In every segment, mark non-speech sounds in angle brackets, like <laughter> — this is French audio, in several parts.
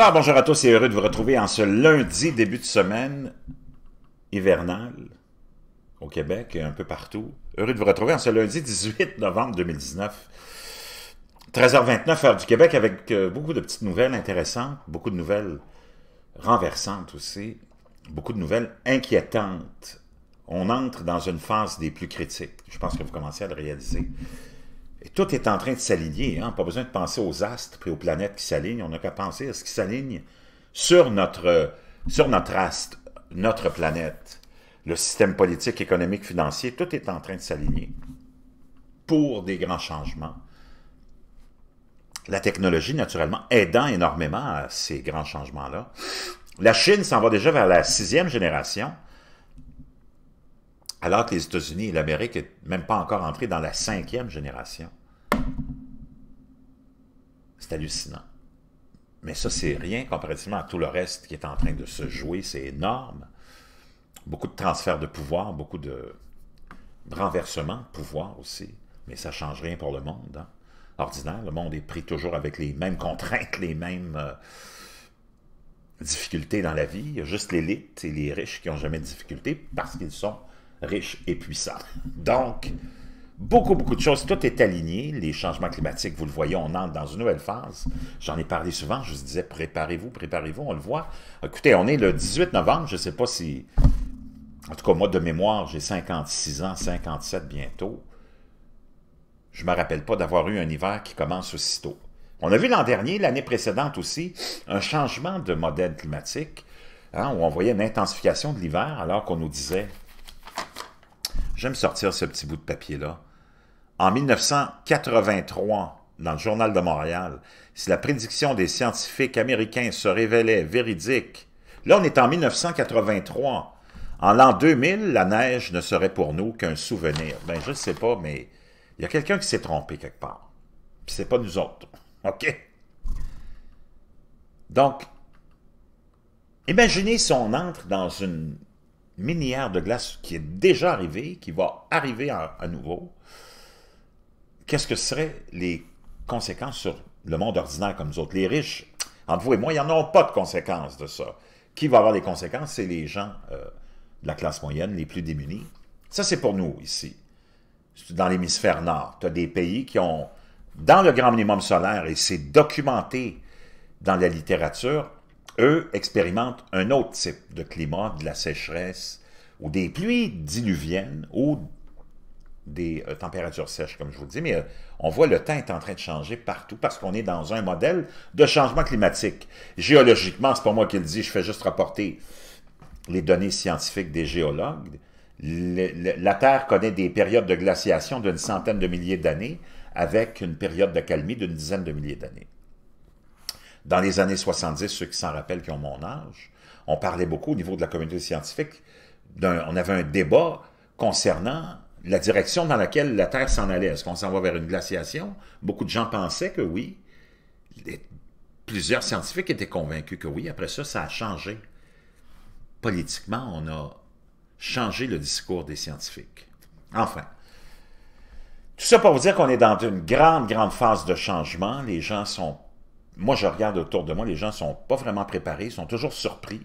Alors, bonjour à tous et heureux de vous retrouver en ce lundi début de semaine hivernale au Québec et un peu partout. Heureux de vous retrouver en ce lundi 18 novembre 2019, 13h29 heure du Québec, avec euh, beaucoup de petites nouvelles intéressantes, beaucoup de nouvelles renversantes aussi, beaucoup de nouvelles inquiétantes. On entre dans une phase des plus critiques. Je pense que vous commencez à le réaliser tout est en train de s'aligner. Hein? Pas besoin de penser aux astres et aux planètes qui s'alignent. On n'a qu'à penser à ce qui s'aligne sur notre, sur notre astre, notre planète, le système politique, économique, financier. Tout est en train de s'aligner pour des grands changements. La technologie, naturellement, aidant énormément à ces grands changements-là. La Chine s'en va déjà vers la sixième génération alors que les États-Unis et l'Amérique n'est même pas encore entré dans la cinquième génération. C'est hallucinant. Mais ça, c'est rien comparativement à tout le reste qui est en train de se jouer. C'est énorme. Beaucoup de transferts de pouvoir, beaucoup de renversements de pouvoir aussi. Mais ça ne change rien pour le monde. Hein. Ordinaire, le monde est pris toujours avec les mêmes contraintes, les mêmes euh, difficultés dans la vie. Il y a juste l'élite et les riches qui n'ont jamais de difficultés parce qu'ils sont riche et puissant. Donc, beaucoup, beaucoup de choses. Tout est aligné. Les changements climatiques, vous le voyez, on entre dans une nouvelle phase. J'en ai parlé souvent. Je disais, préparez-vous, préparez-vous. On le voit. Écoutez, on est le 18 novembre. Je ne sais pas si... En tout cas, moi, de mémoire, j'ai 56 ans, 57 bientôt. Je ne me rappelle pas d'avoir eu un hiver qui commence aussitôt. On a vu l'an dernier, l'année précédente aussi, un changement de modèle climatique, hein, où on voyait une intensification de l'hiver alors qu'on nous disait J'aime sortir ce petit bout de papier-là. En 1983, dans le Journal de Montréal, si la prédiction des scientifiques américains se révélait véridique, là on est en 1983. En l'an 2000, la neige ne serait pour nous qu'un souvenir. Ben, je ne sais pas, mais il y a quelqu'un qui s'est trompé quelque part. Puis c'est pas nous autres. <laughs> OK? Donc, imaginez si on entre dans une minière de glace qui est déjà arrivée, qui va arriver à, nouveau, qu'est-ce que seraient les conséquences sur le monde ordinaire comme nous autres? Les riches, entre vous et moi, il n'y en a pas de conséquences de ça. Qui va avoir les conséquences? C'est les gens euh, de la classe moyenne, les plus démunis. Ça, c'est pour nous, ici. Dans l'hémisphère nord, tu as des pays qui ont, dans le grand minimum solaire, et c'est documenté dans la littérature, eux expérimentent un autre type de climat, de la sécheresse, ou des pluies diluviennes, ou des euh, températures sèches, comme je vous le dis, mais euh, on voit le temps est en train de changer partout parce qu'on est dans un modèle de changement climatique. Géologiquement, c'est pas moi qui le dis, je fais juste rapporter les données scientifiques des géologues. la Terre connaît des périodes de glaciation d'une centaine de milliers d'années avec une période de calmie d'une dizaine de milliers d'années. Dans les années 70, ceux qui s'en rappellent, qui ont mon âge, on parlait beaucoup au niveau de la communauté scientifique, on avait un débat concernant la direction dans laquelle la Terre s'en allait. Est-ce qu'on s'en va vers une glaciation? Beaucoup de gens pensaient que oui. plusieurs scientifiques étaient convaincus que oui. Après ça, ça a changé. Politiquement, on a changé le discours des scientifiques. Enfin, tout ça pour vous dire qu'on est dans une grande, grande phase de changement. Les gens sont moi, je regarde autour de moi, les gens ne sont pas vraiment préparés, ils sont toujours surpris.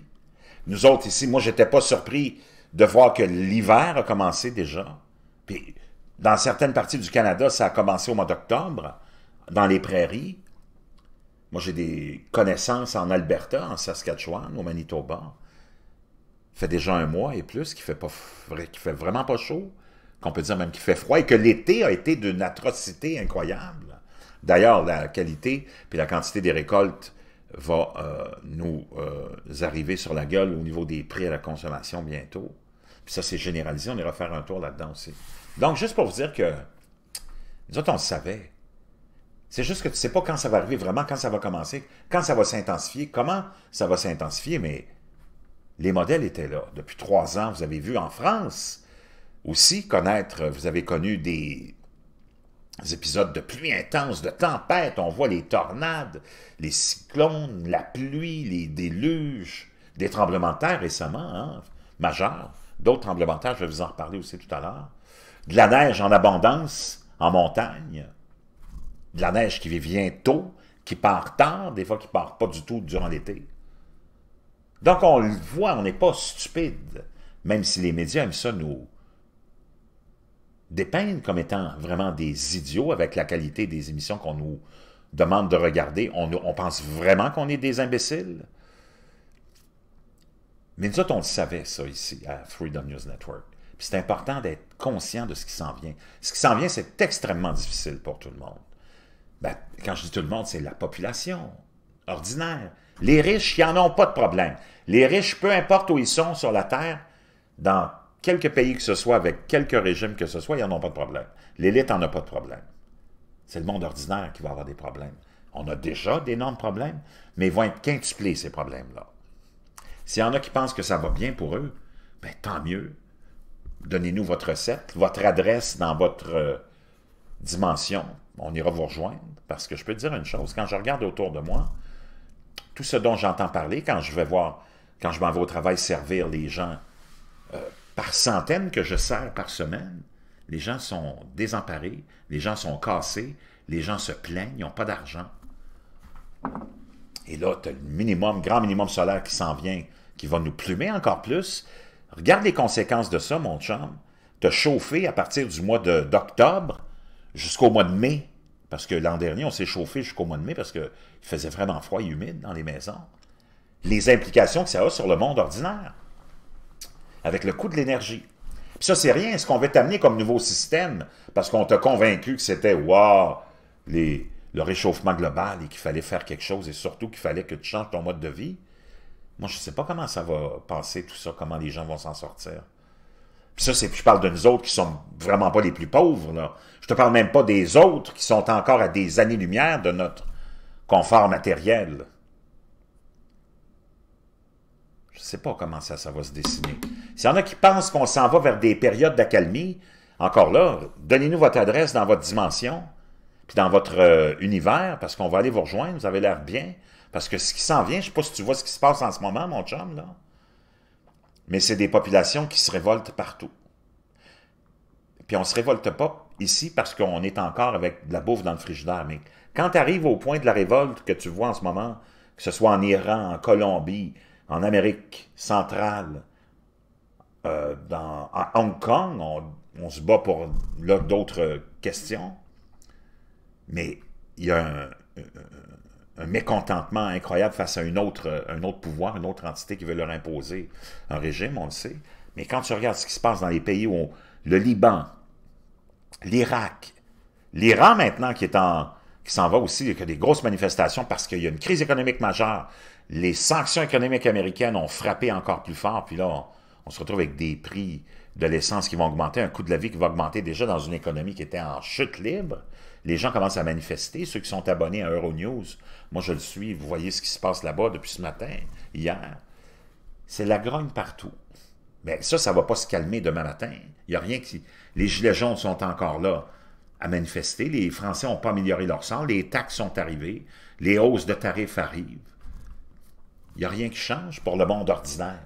Nous autres ici, moi, je n'étais pas surpris de voir que l'hiver a commencé déjà. Puis, dans certaines parties du Canada, ça a commencé au mois d'octobre, dans les prairies. Moi, j'ai des connaissances en Alberta, en Saskatchewan, au Manitoba. Ça fait déjà un mois et plus qu'il fait, pas, fait vraiment pas chaud, qu'on peut dire même qu'il fait froid et que l'été a été d'une atrocité incroyable. D'ailleurs, la qualité puis la quantité des récoltes va euh, nous euh, arriver sur la gueule au niveau des prix à la consommation bientôt. Puis ça, c'est généralisé. On ira faire un tour là-dedans aussi. Donc, juste pour vous dire que nous autres, on le savait. C'est juste que tu ne sais pas quand ça va arriver, vraiment quand ça va commencer, quand ça va s'intensifier, comment ça va s'intensifier, mais les modèles étaient là. Depuis trois ans, vous avez vu en France aussi connaître, vous avez connu des des épisodes de pluie intense, de tempête, on voit les tornades, les cyclones, la pluie, les déluges, des tremblements de terre récemment, hein, majeurs, d'autres tremblements de terre, je vais vous en reparler aussi tout à l'heure, de la neige en abondance en montagne, de la neige qui vient tôt, qui part tard, des fois qui part pas du tout durant l'été. Donc on le voit, on n'est pas stupide, même si les médias aiment ça nous dépeignent comme étant vraiment des idiots avec la qualité des émissions qu'on nous demande de regarder. On, pense vraiment qu'on est des imbéciles? Mais nous autres, on le savait, ça, ici, à Freedom News Network. Puis c'est important d'être conscient de ce qui s'en vient. Ce qui s'en vient, c'est extrêmement difficile pour tout le monde. Ben, quand je dis tout le monde, c'est la population ordinaire. Les riches, ils n'en ont pas de problème. Les riches, peu importe où ils sont sur la Terre, dans quelque pays que ce soit, avec quelque régime que ce soit, ils n'en ont pas de problème. L'élite n'en a pas de problème. C'est le monde ordinaire qui va avoir des problèmes. On a déjà d'énormes problèmes, mais ils vont être quintuplés, ces problèmes-là. S'il y en a qui pensent que ça va bien pour eux, ben, tant mieux. Donnez-nous votre recette, votre adresse dans votre euh, dimension. On ira vous rejoindre, parce que je peux dire une chose, quand je regarde autour de moi, tout ce dont j'entends parler, quand je vais voir, quand je m'en vais au travail servir les gens euh, par centaines que je sers par semaine, les gens sont désemparés, les gens sont cassés, les gens se plaignent, ils n'ont pas d'argent. Et là, tu as le minimum, grand minimum solaire qui s'en vient, qui va nous plumer encore plus. Regarde les conséquences de ça, mon chum. as chauffer à partir du mois d'octobre jusqu'au mois de mai. Parce que l'an dernier, on s'est chauffé jusqu'au mois de mai parce qu'il faisait vraiment froid et humide dans les maisons. Les implications que ça a sur le monde ordinaire avec le coût de l'énergie. Puis ça, c'est rien. Ce qu'on veut t'amener comme nouveau système, parce qu'on t'a convaincu que c'était, waouh le réchauffement global et qu'il fallait faire quelque chose et surtout qu'il fallait que tu changes ton mode de vie. Moi, je ne sais pas comment ça va passer, tout ça, comment les gens vont s'en sortir. Puis ça, c'est, je parle de nous autres qui sont vraiment pas les plus pauvres, là. Je te parle même pas des autres qui sont encore à des années-lumière de notre confort matériel. ne sais pas comment ça, ça va se dessiner. S'il y en a qui pensent qu'on s'en va vers des périodes d'accalmie, encore là, donnez-nous votre adresse dans votre dimension, puis dans votre euh, univers, parce qu'on va aller vous rejoindre, vous avez l'air bien. Parce que ce qui s'en vient, je ne sais pas si tu vois ce qui se passe en ce moment, mon chum, là. Mais c'est des populations qui se révoltent partout. Puis on ne se révolte pas ici parce qu'on est encore avec de la bouffe dans le frigidaire. Mais quand tu arrives au point de la révolte que tu vois en ce moment, que ce soit en Iran, en Colombie, en Amérique centrale, euh, à Hong Kong, on, se bat pour d'autres questions, mais il y a un, mécontentement incroyable face à une autre, un autre pouvoir, une autre entité qui veut leur imposer un régime, on le sait. Mais quand tu regardes ce qui se passe dans les pays où le Liban, l'Irak, l'Iran maintenant qui est en qui s'en va aussi, il y a des grosses manifestations parce qu'il y a une crise économique majeure les sanctions économiques américaines ont frappé encore plus fort, puis là, on, se retrouve avec des prix de l'essence qui vont augmenter, un coût de la vie qui va augmenter déjà dans une économie qui était en chute libre. Les gens commencent à manifester, ceux qui sont abonnés à Euronews. Moi, je le suis, vous voyez ce qui se passe là-bas depuis ce matin, hier. C'est la grogne partout. Mais ça, ça ne va pas se calmer demain matin. Il n'y a rien qui... Les gilets jaunes sont encore là à manifester. Les Français n'ont pas amélioré leur sang. Les taxes sont arrivées. Les hausses de tarifs arrivent. Il n'y a rien qui change pour le monde ordinaire.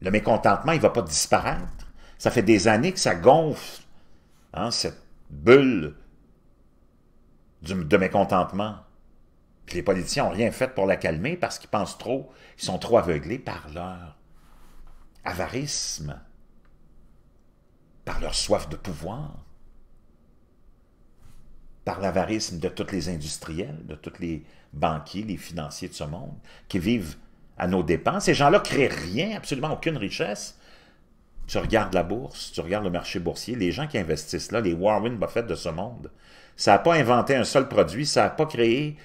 Le mécontentement, il ne va pas disparaître. Ça fait des années que ça gonfle, hein, cette bulle de mécontentement. les politiciens n'ont rien fait pour la calmer parce qu'ils pensent trop, ils sont trop aveuglés par leur avarisme, par leur soif de pouvoir par l'avarisme de tous les industriels, de tous les banquiers, les financiers de ce monde, qui vivent à nos dépens. Ces gens-là créent rien, absolument aucune richesse. Tu regardes la bourse, tu regardes le marché boursier, les gens qui investissent là, les Warren Buffett de ce monde, ça n'a pas inventé un seul produit, ça n'a pas créé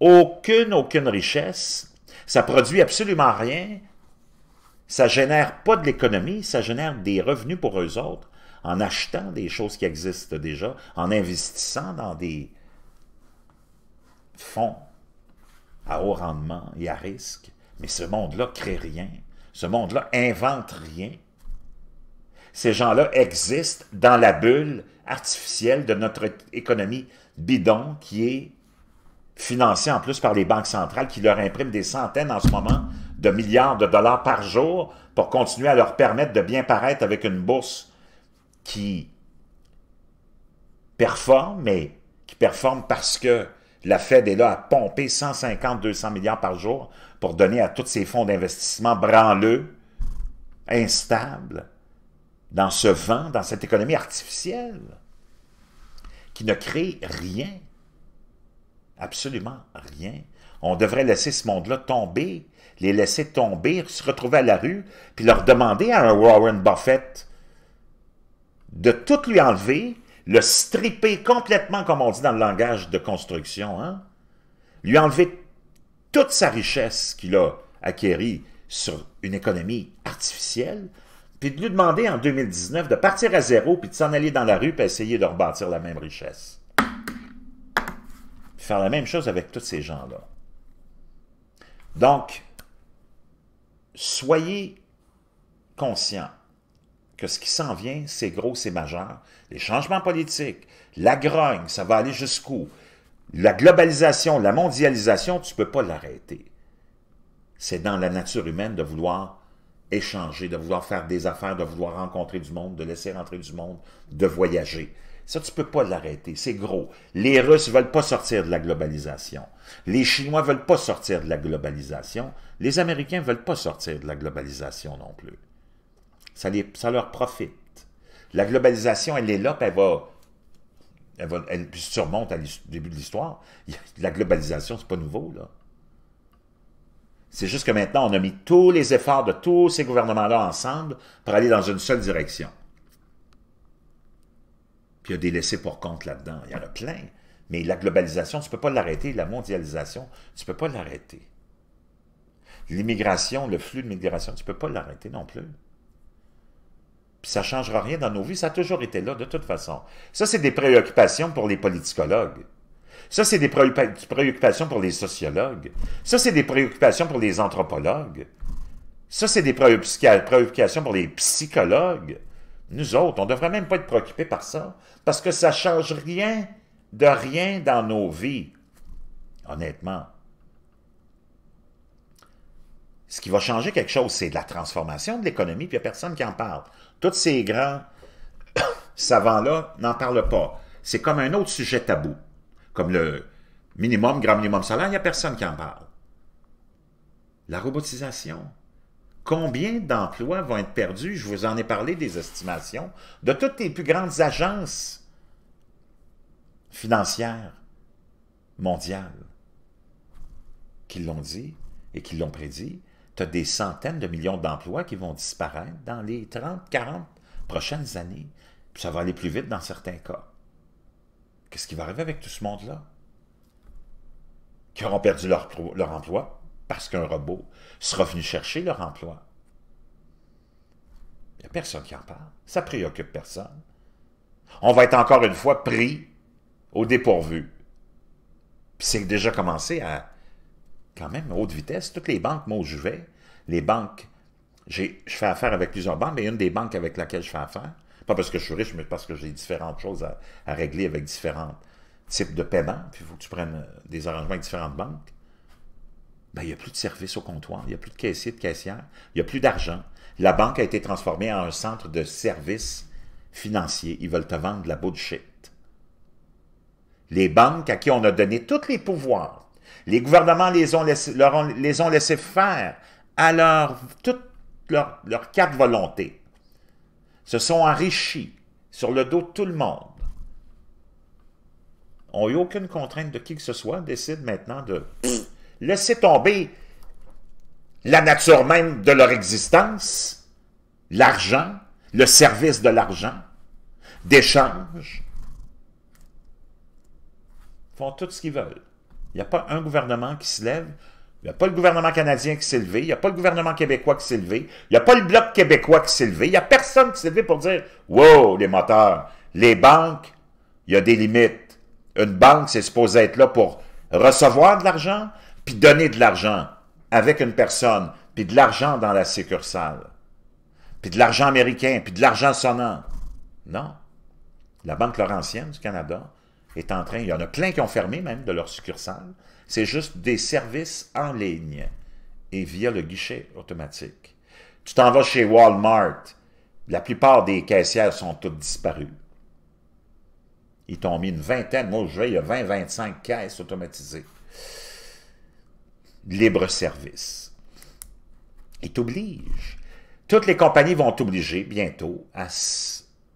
aucune, aucune richesse, ça produit absolument rien, ça génère pas de l'économie, ça génère des revenus pour eux autres en achetant des choses qui existent déjà, en investissant dans des fonds à haut rendement et à risque. Mais ce monde-là crée rien. Ce monde-là invente rien. Ces gens-là existent dans la bulle artificielle de notre économie bidon qui est financée en plus par les banques centrales qui leur impriment des centaines en ce moment de milliards de dollars par jour pour continuer à leur permettre de bien paraître avec une bourse qui performe, mais qui performe parce que la Fed est là à pomper 150-200 milliards par jour pour donner à tous ces fonds d'investissement branleux, instables, dans ce vent, dans cette économie artificielle, qui ne crée rien, absolument rien. On devrait laisser ce monde-là tomber, les laisser tomber, se retrouver à la rue, puis leur demander à un Warren Buffett de tout lui enlever, le stripper complètement, comme on dit dans le langage de construction, hein, lui enlever toute sa richesse qu'il a acquérie sur une économie artificielle, puis de lui demander en 2019 de partir à zéro, puis de s'en aller dans la rue, puis essayer de rebâtir la même richesse. faire la même chose avec tous ces gens-là. Donc, soyez conscients que ce qui s'en vient, c'est gros, c'est majeur. Les changements politiques, la grogne, ça va aller jusqu'où? La globalisation, la mondialisation, tu ne peux pas l'arrêter. C'est dans la nature humaine de vouloir échanger, de vouloir faire des affaires, de vouloir rencontrer du monde, de laisser rentrer du monde, de voyager. Ça, tu ne peux pas l'arrêter. C'est gros. Les Russes ne veulent pas sortir de la globalisation. Les Chinois ne veulent pas sortir de la globalisation. Les Américains ne veulent pas sortir de la globalisation non plus. Ça, leur profite. La globalisation, elle est là, puis elle va... Elle, va, surmonte au début de l'histoire. La globalisation, c'est pas nouveau, là. C'est juste que maintenant, on a mis tous les efforts de tous ces gouvernements-là ensemble pour aller dans une seule direction. Puis il y a des laissés pour compte là-dedans. Il y en a plein. Mais la globalisation, tu peux pas l'arrêter. La mondialisation, tu peux pas l'arrêter. L'immigration, le flux de migration, tu peux pas l'arrêter non plus ça ne changera rien dans nos vies, ça a toujours été là de toute façon. Ça, c'est des préoccupations pour les politicologues. Ça, c'est des préoccupations pour les sociologues. Ça, c'est des préoccupations pour les anthropologues. Ça, c'est des préoccupations pour les psychologues. Nous autres, on ne devrait même pas être préoccupés par ça, parce que ça ne change rien de rien dans nos vies, honnêtement. Ce qui va changer quelque chose, c'est de la transformation de l'économie, puis il n'y a personne qui en parle. Tous ces grands <coughs> savants-là n'en parlent pas. C'est comme un autre sujet tabou, comme le minimum, grand minimum salaire, il n'y a personne qui en parle. La robotisation. Combien d'emplois vont être perdus? Je vous en ai parlé des estimations de toutes les plus grandes agences financières mondiales qui l'ont dit et qui l'ont prédit tu as des centaines de millions d'emplois qui vont disparaître dans les 30, 40 prochaines années. Puis ça va aller plus vite dans certains cas. Qu'est-ce qui va arriver avec tout ce monde-là? Qui auront perdu leur, leur emploi parce qu'un robot sera venu chercher leur emploi. Il n'y a personne qui en parle. Ça préoccupe personne. On va être encore une fois pris au dépourvu. Puis c'est déjà commencé à quand même haute vitesse. Toutes les banques, moi, où je vais, les banques, je fais affaire avec plusieurs banques, mais une des banques avec laquelle je fais affaire, pas parce que je suis riche, mais parce que j'ai différentes choses à, régler avec différents types de paiements, puis il faut que tu prennes euh, des arrangements avec différentes banques, ben, il n'y a plus de services au comptoir, il n'y a plus de caissier, de caissière, il n'y a plus d'argent. La banque a été transformée en un centre de services financiers. Ils veulent te vendre de la bullshit. Les banques à qui on a donné tous les pouvoirs, les gouvernements les ont les ont laissés faire à leur, toute leur, quatre volontés. Se sont enrichis sur le dos de tout le monde. Ont eu aucune contrainte de qui que ce soit, décident maintenant de laisser tomber la nature même de leur existence, l'argent, le service de l'argent, d'échange, font tout ce qu'ils veulent. Il n'y a pas un gouvernement qui se lève. Il n'y a pas le gouvernement canadien qui s'est levé. Il n'y a pas le gouvernement québécois qui s'est levé. Il n'y a pas le bloc québécois qui s'est levé. Il n'y a personne qui s'est levé pour dire Wow, les moteurs, les banques, il y a des limites. Une banque, c'est supposé être là pour recevoir de l'argent, puis donner de l'argent avec une personne, puis de l'argent dans la succursale, puis de l'argent américain, puis de l'argent sonnant. Non. La Banque Laurentienne du Canada en train, il y en a plein qui ont fermé même de leur succursale. c'est juste des services en ligne et via le guichet automatique. Tu t'en vas chez Walmart, la plupart des caissières sont toutes disparues. Ils t'ont mis une vingtaine, moi je vais, il y a 20-25 caisses automatisées. Libre service. Ils t'obligent. Toutes les compagnies vont t'obliger bientôt à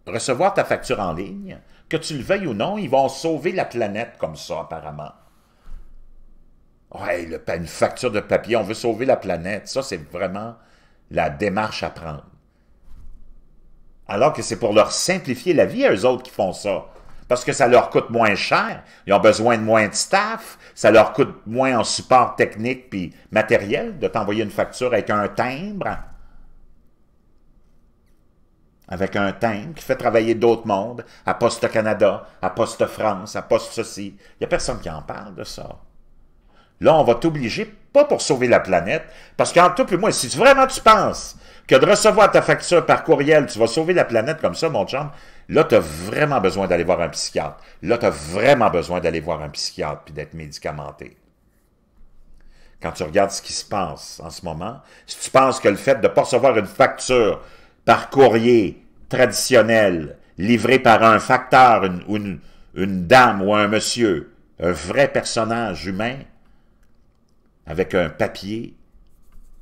recevoir ta facture en ligne, que tu le veuilles ou non, ils vont sauver la planète comme ça, apparemment. Ouais, le, une facture de papier, on veut sauver la planète. Ça, c'est vraiment la démarche à prendre. Alors que c'est pour leur simplifier la vie à eux autres qui font ça. Parce que ça leur coûte moins cher, ils ont besoin de moins de staff, ça leur coûte moins en support technique puis matériel de t'envoyer une facture avec un timbre avec un teint qui fait travailler d'autres mondes, à Poste Canada, à Poste France, à Poste ceci. Il n'y a personne qui en parle de ça. Là, on va t'obliger, pas pour sauver la planète, parce qu'en tout, plus moi, si vraiment tu penses que de recevoir ta facture par courriel, tu vas sauver la planète comme ça, mon chum, là, tu as vraiment besoin d'aller voir un psychiatre. Là, tu as vraiment besoin d'aller voir un psychiatre puis d'être médicamenté. Quand tu regardes ce qui se passe en ce moment, si tu penses que le fait de ne pas recevoir une facture par courrier traditionnel, livré par un facteur, une, une, dame ou un monsieur, un vrai personnage humain, avec un papier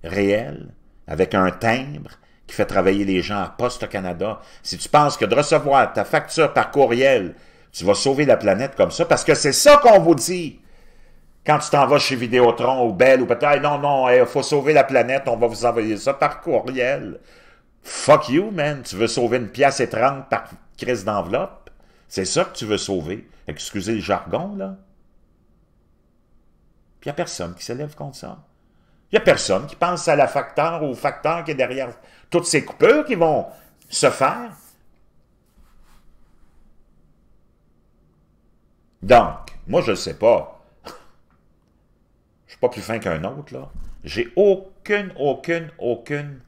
réel, avec un timbre qui fait travailler les gens à Poste Canada. Si tu penses que de recevoir ta facture par courriel, tu vas sauver la planète comme ça, parce que c'est ça qu'on vous dit quand tu t'en vas chez Vidéotron ou Belle ou peut-être, ah, non, non, il eh, faut sauver la planète, on va vous envoyer ça par courriel. Fuck you, man. Tu veux sauver une pièce et par crise d'enveloppe? C'est ça que tu veux sauver. Excusez le jargon, là. Puis il n'y a personne qui s'élève contre ça. Il n'y a personne qui pense à la facteur ou au facteur qui est derrière toutes ces coupures qui vont se faire. Donc, moi, je ne sais pas. Je suis pas plus fin qu'un autre, là. J'ai aucune, aucune, aucune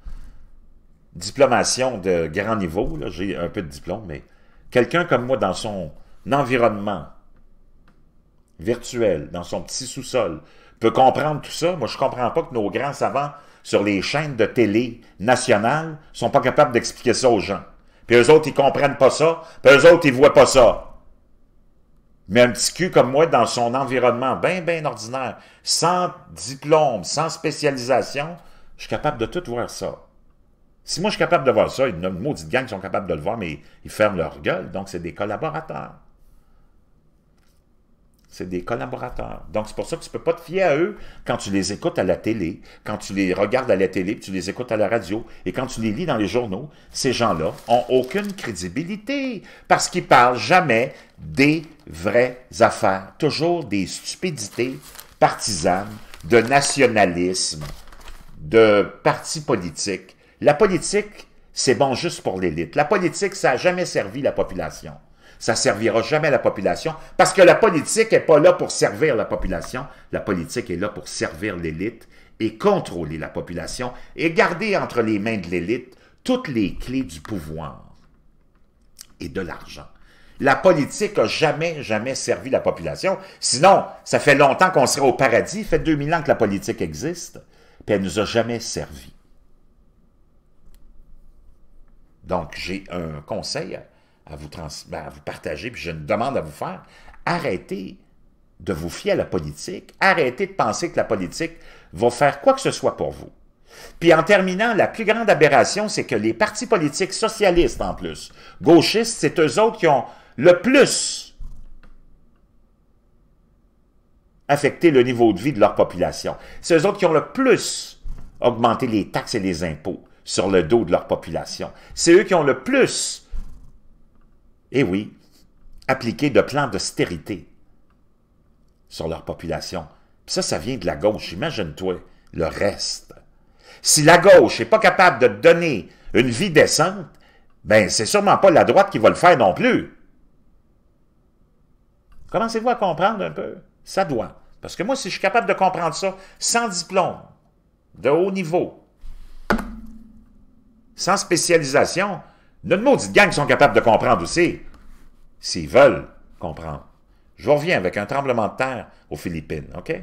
diplomation de grand niveau, j'ai un peu de diplôme, mais quelqu'un comme moi dans son environnement virtuel, dans son petit sous-sol, peut comprendre tout ça. Moi, je ne comprends pas que nos grands savants sur les chaînes de télé nationales sont pas capables d'expliquer ça aux gens. Puis eux autres, ils comprennent pas ça. Puis eux autres, ils voient pas ça. Mais un petit cul comme moi, dans son environnement bien, bien ordinaire, sans diplôme, sans spécialisation, je suis capable de tout voir ça. Si moi je suis capable de voir ça, il y a une maudite gang qui sont capables de le voir, mais ils ferment leur gueule, donc c'est des collaborateurs. C'est des collaborateurs. Donc, c'est pour ça que tu ne peux pas te fier à eux quand tu les écoutes à la télé, quand tu les regardes à la télé, puis tu les écoutes à la radio, et quand tu les lis dans les journaux, ces gens-là ont aucune crédibilité parce qu'ils parlent jamais des vraies affaires. Toujours des stupidités partisanes, de nationalisme, de partis politiques la politique, c'est bon juste pour l'élite. La politique, ça n'a jamais servi la population. Ça servira jamais la population parce que la politique n'est pas là pour servir la population. La politique est là pour servir l'élite et contrôler la population et garder entre les mains de l'élite toutes les clés du pouvoir et de l'argent. La politique n'a jamais, jamais servi la population. Sinon, ça fait longtemps qu'on serait au paradis. Ça fait 2000 ans que la politique existe, puis elle ne nous a jamais servi. Donc, j'ai un conseil ben, à vous, partager, puis j'ai une demande à vous faire. Arrêtez de vous fier à la politique. Arrêtez de penser que la politique va faire quoi que ce soit pour vous. Puis en terminant, la plus grande aberration, c'est que les partis politiques socialistes en plus, gauchistes, c'est eux autres qui ont le plus affecté le niveau de vie de leur population. C'est eux autres qui ont le plus augmenté les taxes et les impôts sur le dos de leur population. C'est eux qui ont le plus, et eh oui, appliqué de plans d'austérité sur leur population. Puis ça, ça vient de la gauche, imagine-toi le reste. Si la gauche n'est pas capable de donner une vie décente, ben c'est sûrement pas la droite qui va le faire non plus. Commencez-vous à comprendre un peu. Ça doit. Parce que moi, si je suis capable de comprendre ça sans diplôme, de haut niveau, sans spécialisation, notre maudite gang sont capables de comprendre aussi, s'ils veulent comprendre. Je reviens avec un tremblement de terre aux Philippines, OK?